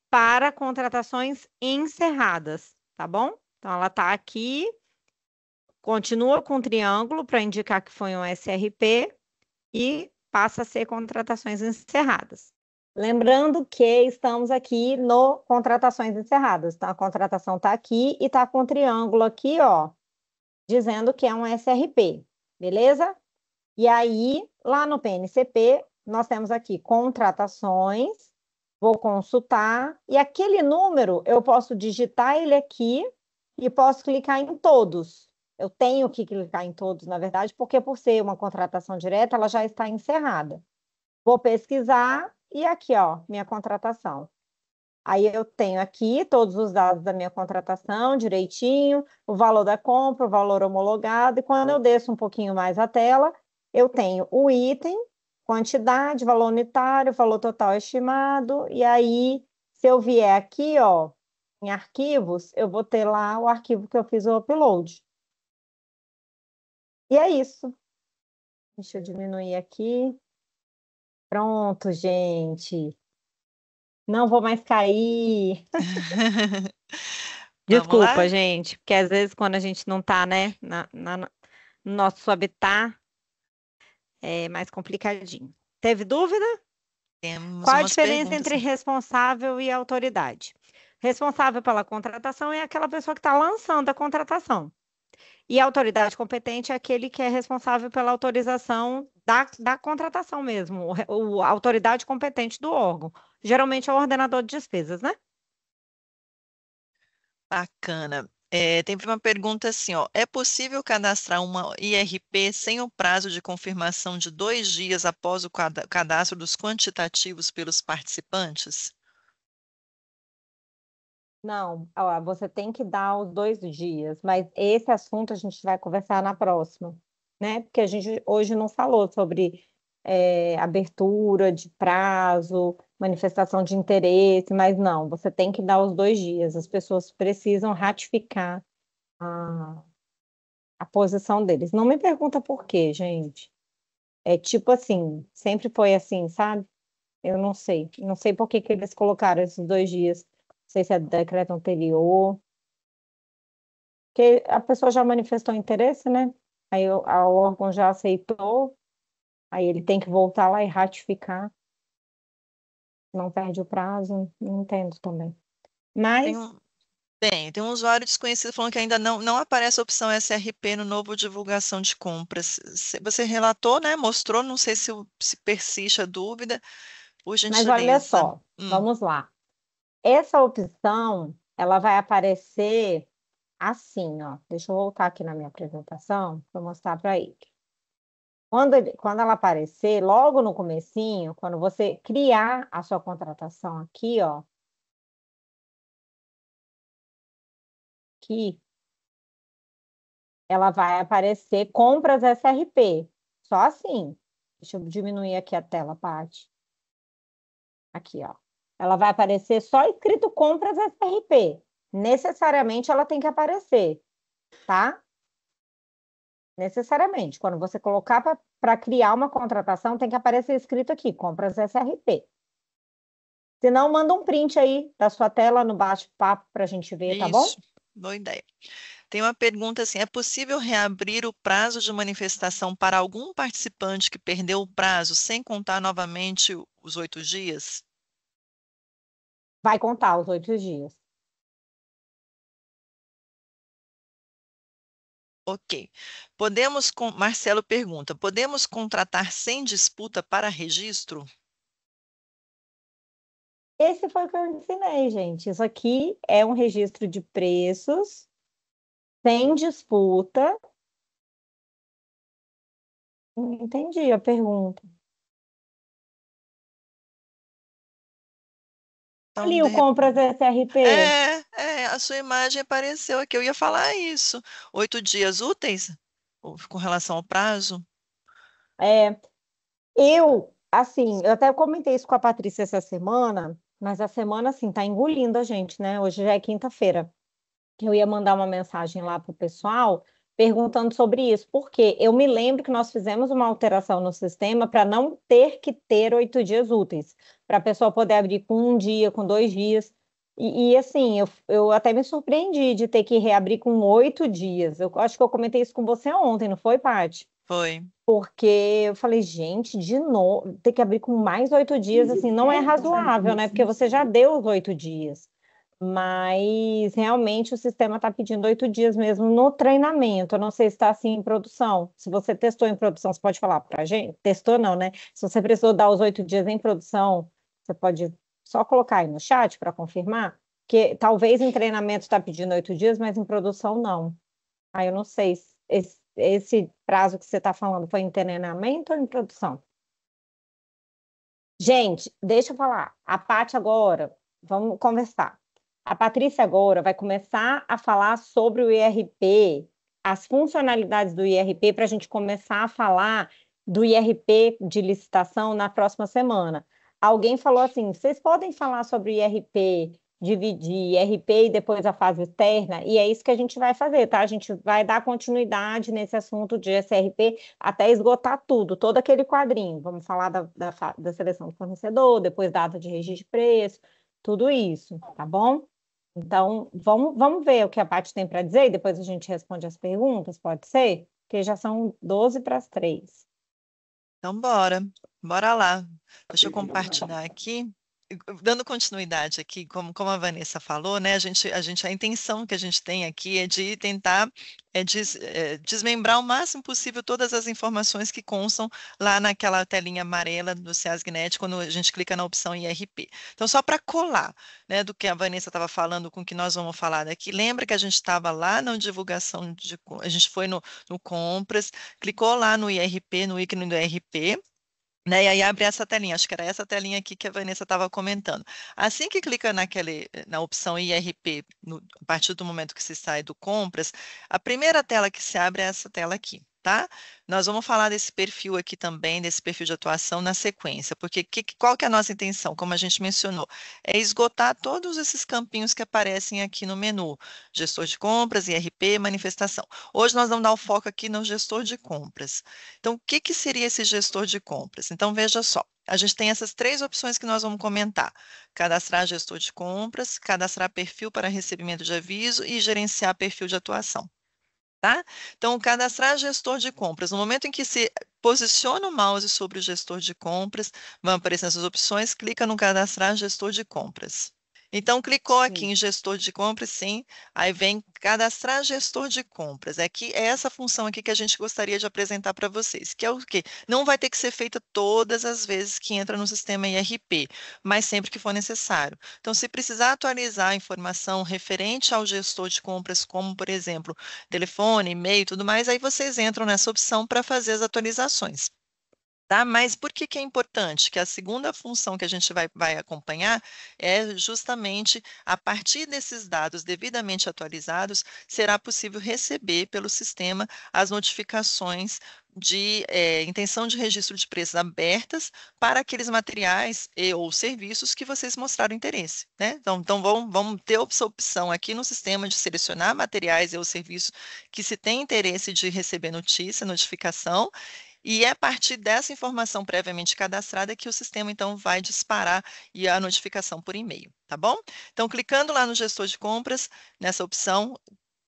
para contratações encerradas, tá bom? Então ela está aqui, Continua com triângulo para indicar que foi um SRP e passa a ser contratações encerradas. Lembrando que estamos aqui no contratações encerradas. Então, a contratação está aqui e está com triângulo aqui, ó, dizendo que é um SRP, beleza? E aí, lá no PNCP, nós temos aqui contratações, vou consultar, e aquele número eu posso digitar ele aqui e posso clicar em todos eu tenho que clicar em todos, na verdade, porque por ser uma contratação direta, ela já está encerrada. Vou pesquisar e aqui, ó, minha contratação. Aí eu tenho aqui todos os dados da minha contratação direitinho, o valor da compra, o valor homologado, e quando eu desço um pouquinho mais a tela, eu tenho o item, quantidade, valor unitário, valor total estimado, e aí se eu vier aqui, ó, em arquivos, eu vou ter lá o arquivo que eu fiz o upload. E é isso. Deixa eu diminuir aqui. Pronto, gente. Não vou mais cair. Desculpa, gente, porque às vezes quando a gente não está, né, na, na, no nosso habitat, é mais complicadinho. Teve dúvida? Temos Qual a diferença entre responsável e autoridade? Responsável pela contratação é aquela pessoa que está lançando a contratação. E a autoridade competente é aquele que é responsável pela autorização da, da contratação mesmo, o, a autoridade competente do órgão. Geralmente é o ordenador de despesas, né? Bacana. É, tem uma pergunta assim, ó, é possível cadastrar uma IRP sem o prazo de confirmação de dois dias após o cadastro dos quantitativos pelos participantes? Não, ó, você tem que dar os dois dias, mas esse assunto a gente vai conversar na próxima, né? Porque a gente hoje não falou sobre é, abertura de prazo, manifestação de interesse, mas não, você tem que dar os dois dias. As pessoas precisam ratificar a, a posição deles. Não me pergunta por quê, gente. É tipo assim, sempre foi assim, sabe? Eu não sei, não sei por que, que eles colocaram esses dois dias sei se é decreto anterior, que a pessoa já manifestou interesse, né? Aí o órgão já aceitou, aí ele tem que voltar lá e ratificar. Não perde o prazo, não entendo também. Mas. Tem, um, tem, tem um usuário desconhecido falando que ainda não, não aparece a opção SRP no novo divulgação de compras. Você relatou, né? Mostrou, não sei se, se persiste a dúvida. Mas olha só, hum. vamos lá. Essa opção, ela vai aparecer assim, ó. Deixa eu voltar aqui na minha apresentação para mostrar para ele. Quando, quando ela aparecer, logo no comecinho, quando você criar a sua contratação aqui, ó. Aqui, ela vai aparecer compras SRP. Só assim. Deixa eu diminuir aqui a tela, Paty. Aqui, ó ela vai aparecer só escrito compras SRP. Necessariamente ela tem que aparecer, tá? Necessariamente. Quando você colocar para criar uma contratação, tem que aparecer escrito aqui, compras SRP. Se não, manda um print aí da sua tela no bate-papo para a gente ver, Isso. tá bom? Boa ideia. Tem uma pergunta assim: é possível reabrir o prazo de manifestação para algum participante que perdeu o prazo sem contar novamente os oito dias? vai contar os oito dias. Ok. Podemos, com... Marcelo pergunta, podemos contratar sem disputa para registro? Esse foi o que eu ensinei, gente. Isso aqui é um registro de preços sem disputa. Entendi a pergunta. Tá Ali o compras SRP. É, é, a sua imagem apareceu aqui. Eu ia falar isso. Oito dias úteis com relação ao prazo? É. Eu, assim, eu até comentei isso com a Patrícia essa semana, mas a semana, assim, tá engolindo a gente, né? Hoje já é quinta-feira. Eu ia mandar uma mensagem lá pro pessoal perguntando sobre isso, porque eu me lembro que nós fizemos uma alteração no sistema para não ter que ter oito dias úteis para a pessoa poder abrir com um dia, com dois dias. E, e assim, eu, eu, até me surpreendi de ter que reabrir com oito dias. Eu acho que eu comentei isso com você ontem, não foi, Paty? Foi. Porque eu falei, gente, de novo, ter que abrir com mais oito dias, assim, não é razoável, né? Porque você já deu os oito dias. Mas realmente o sistema está pedindo oito dias mesmo no treinamento. Eu não sei se está assim em produção. Se você testou em produção, você pode falar para a gente. Testou não, né? Se você precisou dar os oito dias em produção, você pode só colocar aí no chat para confirmar, que talvez em treinamento está pedindo oito dias, mas em produção não. Aí ah, eu não sei se esse, esse prazo que você está falando foi em treinamento ou em produção. Gente, deixa eu falar. A Paty agora, vamos conversar. A Patrícia agora vai começar a falar sobre o IRP, as funcionalidades do IRP, para a gente começar a falar do IRP de licitação na próxima semana alguém falou assim: vocês podem falar sobre IRP, dividir IRP e depois a fase externa, e é isso que a gente vai fazer, tá? A gente vai dar continuidade nesse assunto de SRP até esgotar tudo, todo aquele quadrinho. Vamos falar da, da, da seleção do fornecedor, depois data de registro de preço, tudo isso, tá bom? Então, vamos, vamos ver o que a parte tem para dizer e depois a gente responde as perguntas, pode ser? Porque já são 12 para as 3. Então, bora. Bora lá. Deixa eu compartilhar aqui dando continuidade aqui, como, como a Vanessa falou, né, a gente, a gente, a intenção que a gente tem aqui é de tentar é, des, é, desmembrar o máximo possível todas as informações que constam lá naquela telinha amarela do CiasGnet quando a gente clica na opção IRP. Então, só para colar, né, do que a Vanessa estava falando com o que nós vamos falar daqui, lembra que a gente estava lá na divulgação, de, a gente foi no, no compras, clicou lá no IRP, no ícone do IRP, né? E aí abre essa telinha, acho que era essa telinha aqui que a Vanessa estava comentando. Assim que clica naquele, na opção IRP, no, a partir do momento que se sai do compras, a primeira tela que se abre é essa tela aqui tá? Nós vamos falar desse perfil aqui também, desse perfil de atuação na sequência, porque que, qual que é a nossa intenção, como a gente mencionou? É esgotar todos esses campinhos que aparecem aqui no menu, gestor de compras, IRP, manifestação. Hoje nós vamos dar o foco aqui no gestor de compras. Então, o que, que seria esse gestor de compras? Então, veja só, a gente tem essas três opções que nós vamos comentar: cadastrar gestor de compras, cadastrar perfil para recebimento de aviso e gerenciar perfil de atuação. Tá? Então, cadastrar gestor de compras. No momento em que se posiciona o mouse sobre o gestor de compras, vão aparecer essas opções, clica no cadastrar gestor de compras. Então, clicou aqui sim. em gestor de compras, sim, aí vem cadastrar gestor de compras. É, que, é essa função aqui que a gente gostaria de apresentar para vocês, que é o quê? Não vai ter que ser feita todas as vezes que entra no sistema IRP, mas sempre que for necessário. Então, se precisar atualizar a informação referente ao gestor de compras, como, por exemplo, telefone, e-mail e tudo mais, aí vocês entram nessa opção para fazer as atualizações. Tá? Mas por que, que é importante? Que a segunda função que a gente vai, vai acompanhar é justamente a partir desses dados devidamente atualizados, será possível receber pelo sistema as notificações de é, intenção de registro de preços abertas para aqueles materiais e ou serviços que vocês mostraram interesse. Né? Então, então vão, vão ter essa opção aqui no sistema de selecionar materiais e ou serviços que se tem interesse de receber notícia, notificação, e é a partir dessa informação previamente cadastrada que o sistema, então, vai disparar e a notificação por e-mail, tá bom? Então, clicando lá no gestor de compras, nessa opção,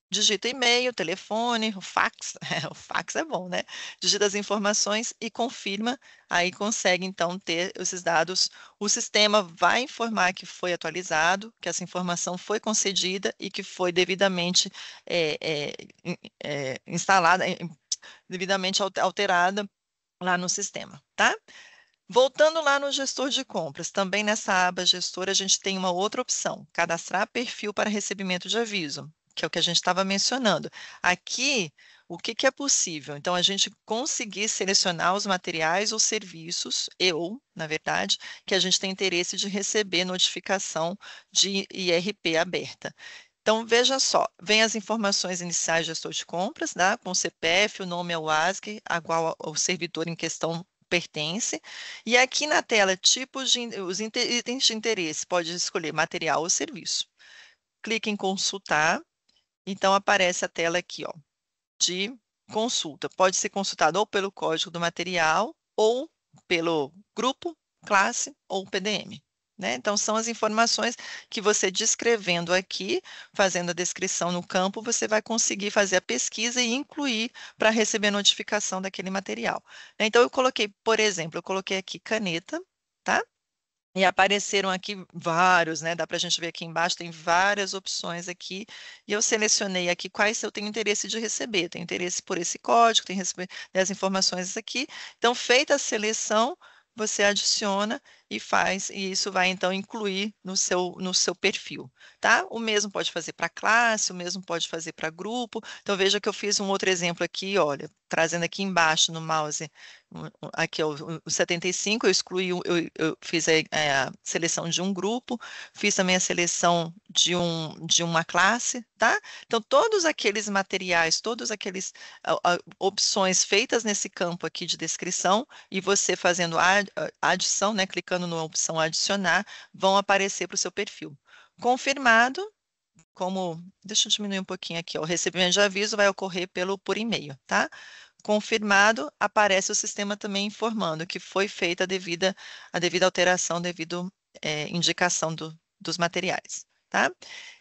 digita e-mail, telefone, fax, é, o fax é bom, né? Digita as informações e confirma, aí consegue então ter esses dados. O sistema vai informar que foi atualizado, que essa informação foi concedida e que foi devidamente é, é, é, instalada, devidamente alterada lá no sistema, tá? Voltando lá no gestor de compras, também nessa aba gestor a gente tem uma outra opção, cadastrar perfil para recebimento de aviso, que é o que a gente estava mencionando. Aqui, o que, que, é possível? Então, a gente conseguir selecionar os materiais ou serviços, eu, na verdade, que a gente tem interesse de receber notificação de IRP aberta. Então, veja só, vem as informações iniciais de gestor de compras, né, com o CPF, o nome é o ASC, a qual o servidor em questão pertence. E aqui na tela, tipos de os itens de interesse, pode escolher material ou serviço. Clique em consultar, então aparece a tela aqui, ó, de consulta. Pode ser consultado ou pelo código do material, ou pelo grupo, classe ou PDM. Né? Então, são as informações que você descrevendo aqui, fazendo a descrição no campo, você vai conseguir fazer a pesquisa e incluir para receber notificação daquele material. Né? Então, eu coloquei, por exemplo, eu coloquei aqui caneta, tá? E apareceram aqui vários, né? Dá para a gente ver aqui embaixo, tem várias opções aqui. E eu selecionei aqui quais eu tenho interesse de receber. Tenho interesse por esse código, tenho receber né, as informações aqui. Então, feita a seleção, você adiciona e faz, e isso vai então incluir no seu, no seu perfil, tá? O mesmo pode fazer para classe, o mesmo pode fazer para grupo. Então veja que eu fiz um outro exemplo aqui, olha, trazendo aqui embaixo no mouse aqui é o 75, eu excluí, eu, eu fiz a, é, a, seleção de um grupo, fiz também a seleção de, um, de uma classe, tá? Então, todos aqueles materiais, todos aqueles opções feitas nesse campo aqui de descrição, e você fazendo a, adição, né, clicando na opção adicionar, vão aparecer para o seu perfil. Confirmado, como, deixa eu diminuir um pouquinho aqui, ó, o recebimento de aviso vai ocorrer pelo, por e-mail, tá? confirmado, aparece o sistema também informando que foi feita a devida, a devida alteração, devido é, indicação do, dos materiais. Tá?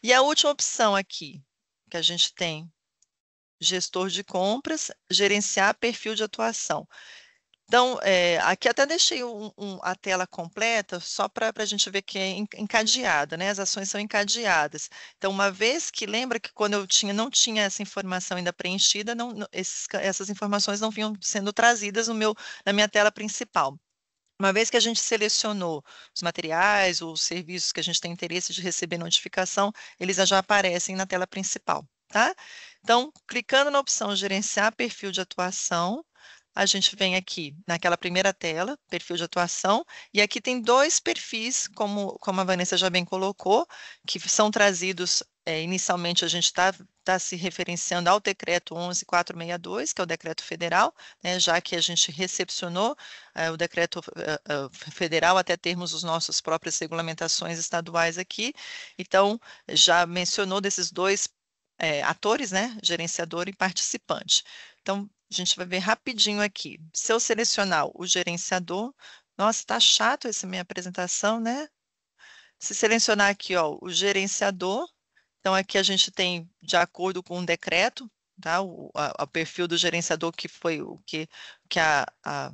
E a última opção aqui que a gente tem, gestor de compras, gerenciar perfil de atuação. Então, é, aqui até deixei um, um, a tela completa, só para a gente ver que é encadeada, né? As ações são encadeadas. Então, uma vez que lembra que quando eu tinha, não tinha essa informação ainda preenchida, não, esses, essas informações não vinham sendo trazidas no meu, na minha tela principal. Uma vez que a gente selecionou os materiais ou os serviços que a gente tem interesse de receber notificação, eles já aparecem na tela principal, tá? Então, clicando na opção gerenciar perfil de atuação, a gente vem aqui naquela primeira tela, perfil de atuação, e aqui tem dois perfis, como, como a Vanessa já bem colocou, que são trazidos é, inicialmente a gente está tá se referenciando ao decreto 11.462, que é o decreto federal, né, já que a gente recepcionou é, o decreto é, é federal até termos os nossos próprias regulamentações estaduais aqui. Então, já mencionou desses dois é, atores, né, gerenciador e participante. Então, a gente vai ver rapidinho aqui. Se eu selecionar o gerenciador, nossa, tá chato essa minha apresentação, né? Se selecionar aqui, ó, o gerenciador, então aqui a gente tem, de acordo com o um decreto, tá? O, a, o, perfil do gerenciador que foi o que, que a, a...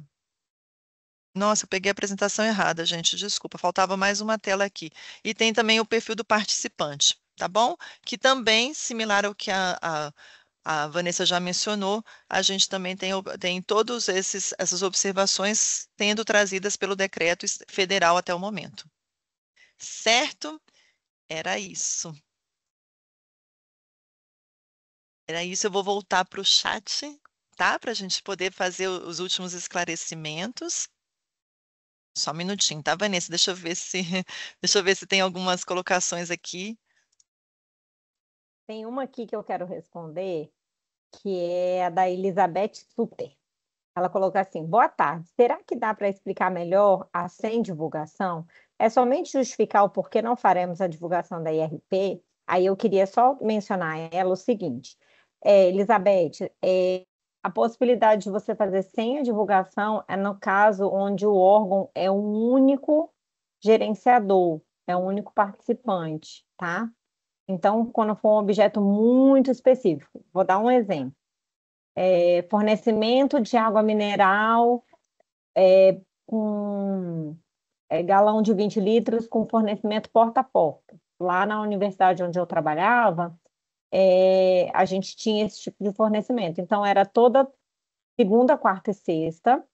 Nossa, eu peguei a apresentação errada, gente, desculpa, faltava mais uma tela aqui. E tem também o perfil do participante, tá bom? Que também, similar ao que a, a a Vanessa já mencionou, a gente também tem, tem todas essas observações sendo trazidas pelo decreto federal até o momento. Certo? Era isso. Era isso, eu vou voltar para o chat, tá? Para a gente poder fazer os últimos esclarecimentos. Só um minutinho, tá, Vanessa? Deixa eu ver se, deixa eu ver se tem algumas colocações aqui. Tem uma aqui que eu quero responder, que é a da Elizabeth Super. Ela colocou assim: boa tarde. Será que dá para explicar melhor a sem divulgação? É somente justificar o porquê não faremos a divulgação da IRP? Aí eu queria só mencionar a ela o seguinte: é, Elizabeth, é, a possibilidade de você fazer sem a divulgação é no caso onde o órgão é um único gerenciador, é um único participante, tá? Então, quando for um objeto muito específico, vou dar um exemplo: é, fornecimento de água mineral é, com é, galão de 20 litros com fornecimento porta a porta. Lá na universidade onde eu trabalhava, é, a gente tinha esse tipo de fornecimento. Então, era toda segunda, quarta e sexta,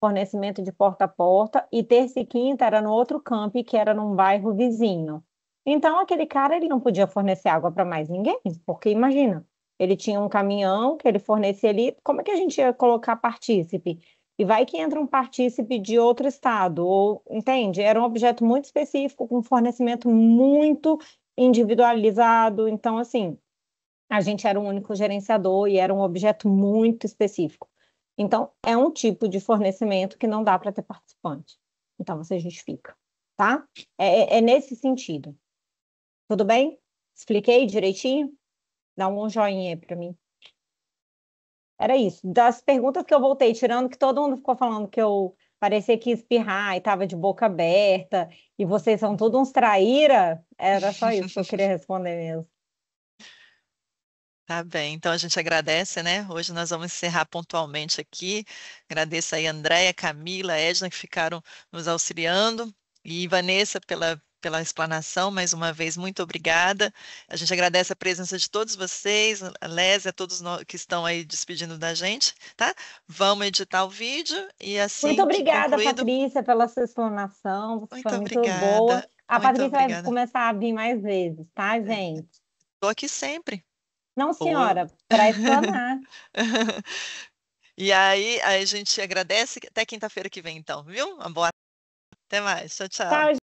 fornecimento de porta a porta, e terça e quinta era no outro campo, que era num bairro vizinho. Então, aquele cara ele não podia fornecer água para mais ninguém, porque imagina, ele tinha um caminhão que ele fornecia ali, como é que a gente ia colocar partícipe? E vai que entra um partícipe de outro estado, ou entende? Era um objeto muito específico, com fornecimento muito individualizado. Então, assim, a gente era um único gerenciador e era um objeto muito específico. Então, é um tipo de fornecimento que não dá para ter participante. Então, você justifica, tá? É, é, é nesse sentido. Tudo bem? Expliquei direitinho? Dá um joinha aí para mim. Era isso. Das perguntas que eu voltei tirando, que todo mundo ficou falando que eu parecia que ia espirrar e estava de boca aberta, e vocês são todos uns traíra, era só isso que eu queria responder mesmo. Tá bem, então a gente agradece, né? Hoje nós vamos encerrar pontualmente aqui. Agradeço aí a Andréia, Camila, Edna, que ficaram nos auxiliando, e Vanessa pela pela explanação, mais uma vez, muito obrigada. A gente agradece a presença de todos vocês, a Lésia, a todos que estão aí despedindo da gente, tá? Vamos editar o vídeo e assim. Muito obrigada, concluído... Patrícia, pela sua explanação. Muito foi obrigada. Muito boa. A muito Patrícia obrigada. vai começar a vir mais vezes, tá, é, gente? Estou aqui sempre. Não, senhora, para explanar. e aí, a gente agradece. Até quinta-feira que vem, então, viu? Uma boa. Até mais. Tchau, tchau. tchau